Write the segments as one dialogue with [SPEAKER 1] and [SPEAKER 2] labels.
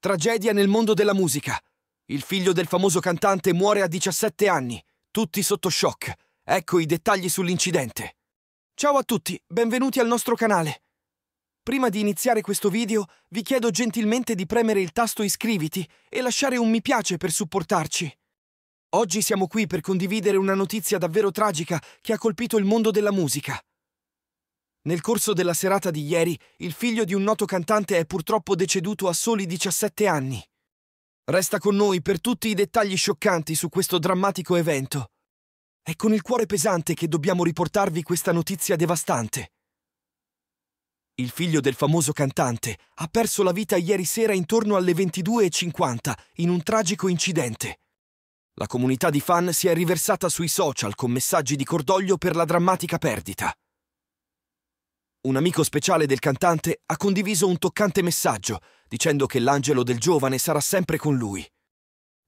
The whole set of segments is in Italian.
[SPEAKER 1] Tragedia nel mondo della musica. Il figlio del famoso cantante muore a 17 anni, tutti sotto shock. Ecco i dettagli sull'incidente. Ciao a tutti, benvenuti al nostro canale. Prima di iniziare questo video, vi chiedo gentilmente di premere il tasto iscriviti e lasciare un mi piace per supportarci. Oggi siamo qui per condividere una notizia davvero tragica che ha colpito il mondo della musica. Nel corso della serata di ieri, il figlio di un noto cantante è purtroppo deceduto a soli 17 anni. Resta con noi per tutti i dettagli scioccanti su questo drammatico evento. È con il cuore pesante che dobbiamo riportarvi questa notizia devastante. Il figlio del famoso cantante ha perso la vita ieri sera intorno alle 22.50 in un tragico incidente. La comunità di fan si è riversata sui social con messaggi di cordoglio per la drammatica perdita. Un amico speciale del cantante ha condiviso un toccante messaggio dicendo che l'angelo del giovane sarà sempre con lui.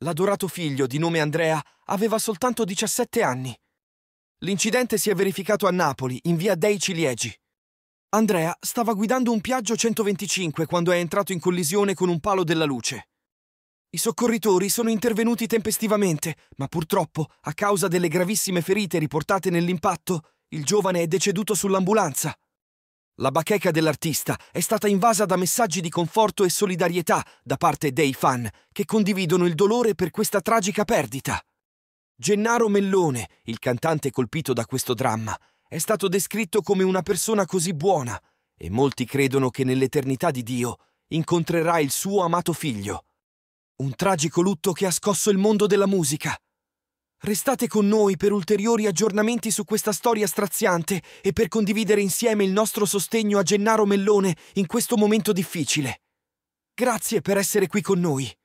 [SPEAKER 1] L'adorato figlio di nome Andrea aveva soltanto 17 anni. L'incidente si è verificato a Napoli, in via Dei Ciliegi. Andrea stava guidando un Piaggio 125 quando è entrato in collisione con un palo della luce. I soccorritori sono intervenuti tempestivamente, ma purtroppo, a causa delle gravissime ferite riportate nell'impatto, il giovane è deceduto sull'ambulanza. La bacheca dell'artista è stata invasa da messaggi di conforto e solidarietà da parte dei fan che condividono il dolore per questa tragica perdita. Gennaro Mellone, il cantante colpito da questo dramma, è stato descritto come una persona così buona e molti credono che nell'eternità di Dio incontrerà il suo amato figlio. Un tragico lutto che ha scosso il mondo della musica. Restate con noi per ulteriori aggiornamenti su questa storia straziante e per condividere insieme il nostro sostegno a Gennaro Mellone in questo momento difficile. Grazie per essere qui con noi.